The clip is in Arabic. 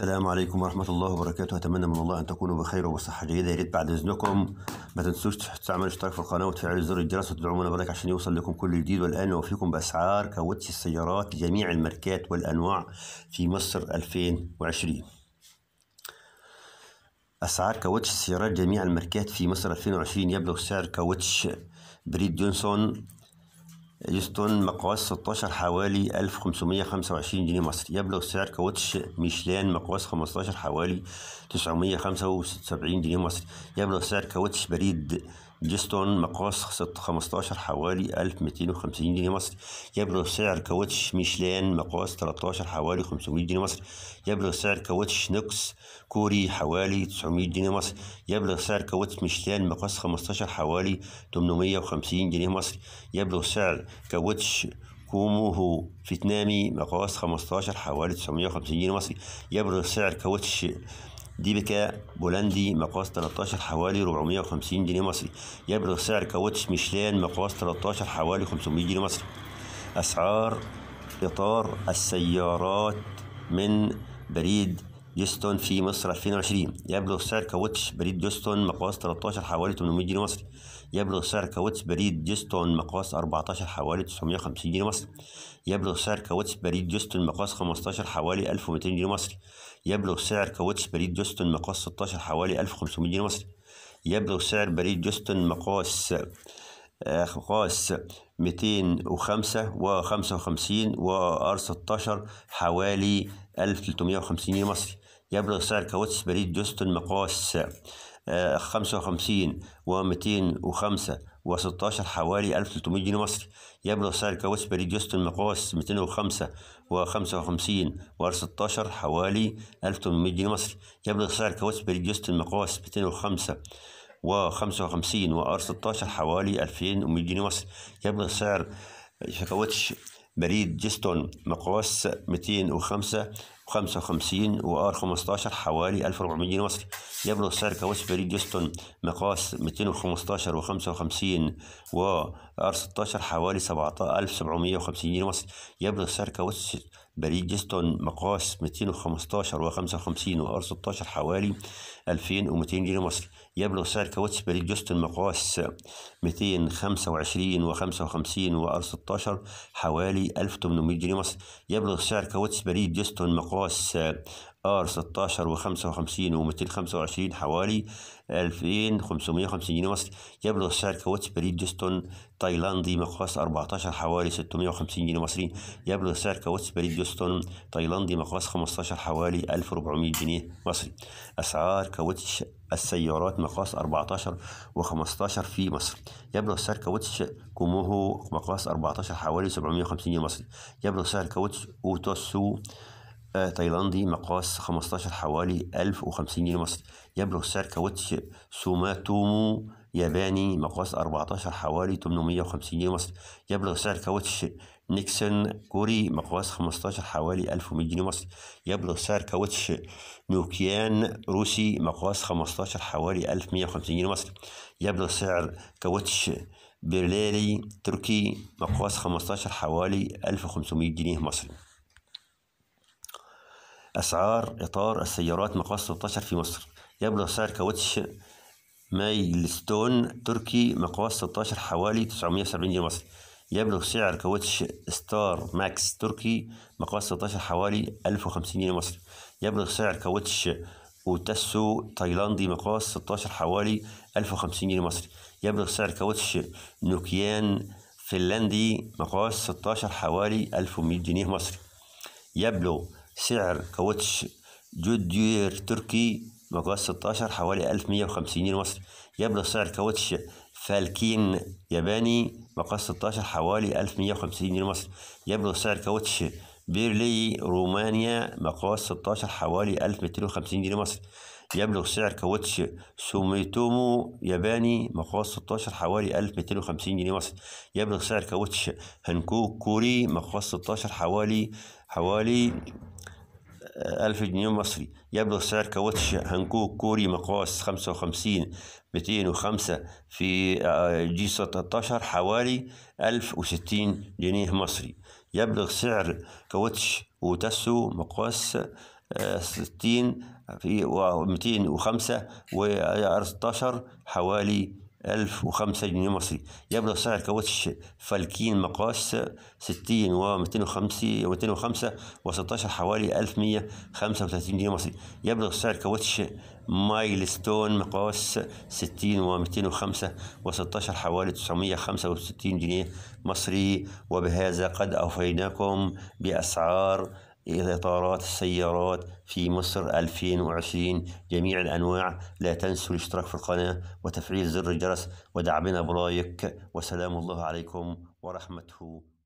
السلام عليكم ورحمة الله وبركاته أتمنى من الله أن تكونوا بخير وبصحة جيدة يا ريت بعد إذنكم ما تنسوش تعملوا اشتراك في القناة وتفعلوا زر الجرس وتدعمونا بلايك عشان يوصل لكم كل جديد والآن نوفيكم بأسعار كاوتش السيارات لجميع الماركات والأنواع في مصر 2020 أسعار كاوتش السيارات جميع الماركات في مصر 2020 يبلغ سعر كاوتش بريد جونسون يستون مقواس 16 حوالي 1525 جنيه مصري يبلغ سعر كاوتش ميشلان مقواس 15 حوالي 975 جنيه مصري يبلغ سعر كاوتش بريد جستون مقاس 15 حوالي 1250 جنيه مصري يبلغ سعر كاوتش ميشلان مقاس 13 حوالي 500 جنيه مصري يبلغ سعر كاوتش نوكس كوري حوالي 900 جنيه مصري يبلغ سعر كاوتش ميشلان مقاس 15 حوالي 850 جنيه مصري يبلغ سعر كاوتش كوموهو فيتنامي مقاس 15 حوالي 950 جنيه مصري يبلغ سعر كاوتش دي بكاء بولندي مقاس 13 حوالي 450 جنيه مصري يبلغ سعر كاوتش ميشلان مقاس 13 حوالي 500 جنيه مصري أسعار إطار السيارات من بريد يوستون في مصر 2020 يبلغ سعر كاوتش بريد يوستون مقاس 13 حوالي 800 جنيه مصري يبلغ سعر كاوتش بريد يوستون مقاس 14 حوالي 950 جنيه مصري يبلغ سعر كاوتش بريد يوستون مقاس 15 حوالي 1200 جنيه مصري يبلغ سعر كاوتش بريد يوستون مقاس 16 حوالي 1500 جنيه مصري يبلغ سعر بريد يوستون مقاس أقواس 205 و 55 وآر 16 حوالي 1350 آه، جنيه مصري يبلغ سعر كاوتش بريد جوستن مقاس 55 و 205 و 16 حوالي 1300 جنيه مصري يبلغ سعر كاوتش بريد جوستن مقاس 205 و 55 و 16 حوالي 1800 جنيه مصري يبلغ سعر كاوتش بريد جوستن مقاس 205 و55 وار 16 حوالي 2100 جنيه مصري يبلغ سعر شكاوتش بريد جيستون مقاس 205 55 وار 15 حوالي 1400 جنيه مصري يبلغ سعر كاوتش بريد جيستون مقاس 215 و 55 وار 16 حوالي 17750 جنيه مصري يبلغ سعر كاوتش بريد جيستون مقاس 215 و 55 وار 16 حوالي 2200 جنيه مصري يبلغ سعر كوتش بريد جيستون مقاس 225 و 55 وار 16 حوالي 1800 جنيه مصري يبلغ سعر كوتش بريد جيستون مقاس ار 16 و55 و225 حوالي 2550 جنيه مصري يبلغ سعر كوتش بريدجستون تايلاندي مقاس 14 حوالي 650 جنيه مصري يبلغ سعر كوتش بريدجستون تايلاندي مقاس 15 حوالي 1400 جنيه مصري اسعار كوتش السيارات مقاس 14 و15 في مصر يبلغ سعر كوتش كوموهو مقاس 14 حوالي 750 جنيه مصري يبلغ سعر كوتش اوتوسو آه، تايلاندي مقاس 15 حوالي 1050 جنيه مصري يبلغ سعر كاوتش سوماتومو ياباني مقاس 14 حوالي 850 جنيه مصري يبلغ سعر كاوتش نيكسون كوري مقاس 15 حوالي 1100 جنيه مصري يبلغ سعر كاوتش نوكيان روسي مقاس 15 حوالي 1150 جنيه مصري يبلغ سعر كاوتش برلالي تركي مقاس 15 حوالي 1500 جنيه مصري أسعار إطار السيارات مقاس 16 في مصر يبلغ سعر كاوتش مايلستون تركي مقاس 16 حوالي 970 جنيه مصري يبلغ سعر كاوتش ستار ماكس تركي مقاس 16 حوالي 1050 جنيه مصري يبلغ سعر كاوتش اوتسو تايلاندي مقاس 16 حوالي 1050 جنيه مصري يبلغ سعر كاوتش نوكيان فنلندي مقاس 16 حوالي 1100 جنيه مصري يبلغ سعر كوتش جود تركي مقاس 16 حوالي 1150 جنيه مصري يبلغ سعر كوتش فالكين ياباني مقاس 16 حوالي 1150 جنيه مصري يبلغ سعر كوتش بيرلي رومانيا مقاس 16 حوالي 1250 جنيه مصري يبلغ سعر كاوتش سوميتومو ياباني مقاس 16 حوالي 1250 آه، جنيه مصري يبلغ سعر كاوتش هانكوك كوري مقاس 16 آه، حوالي حوالي 1000 جنيه مصري يبلغ سعر كاوتش هانكوك كوري مقاس 55 205 في جي 16 حوالي 1060 جنيه مصري يبلغ سعر كاوتش وتسو مقاس 60 آه، في 205 و16 حوالي 1005 جنيه مصري يبلغ سعر كاوتش فالكين مقاس 60 و 250 و 205 و 16 حوالي 1135 جنيه مصري يبلغ سعر كاوتش ستون مقاس 60 و 205 و 16 حوالي 965 جنيه مصري وبهذا قد أوفيناكم بأسعار إلى إطارات السيارات في مصر 2020 جميع الأنواع لا تنسوا الاشتراك في القناة وتفعيل زر الجرس ودعمنا برايك وسلام الله عليكم ورحمته